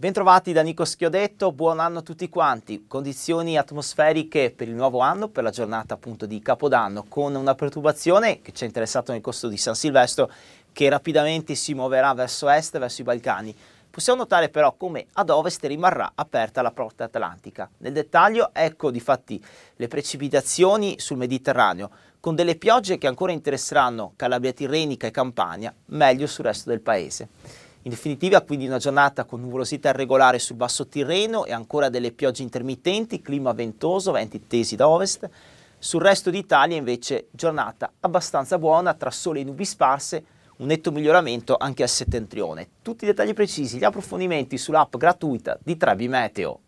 Bentrovati da Nico Schiodetto, buon anno a tutti quanti. Condizioni atmosferiche per il nuovo anno, per la giornata appunto di Capodanno, con una perturbazione che ci ha interessato nel corso di San Silvestro, che rapidamente si muoverà verso est, verso i Balcani. Possiamo notare però come ad ovest rimarrà aperta la porta atlantica. Nel dettaglio ecco di fatti le precipitazioni sul Mediterraneo, con delle piogge che ancora interesseranno Calabria Tirrenica e Campania, meglio sul resto del paese. In definitiva quindi una giornata con nuvolosità irregolare sul basso Tirreno e ancora delle piogge intermittenti, clima ventoso, venti tesi da ovest. Sul resto d'Italia invece giornata abbastanza buona tra sole e nubi sparse, un netto miglioramento anche a settentrione. Tutti i dettagli precisi, gli approfondimenti sull'app gratuita di Trebi Meteo.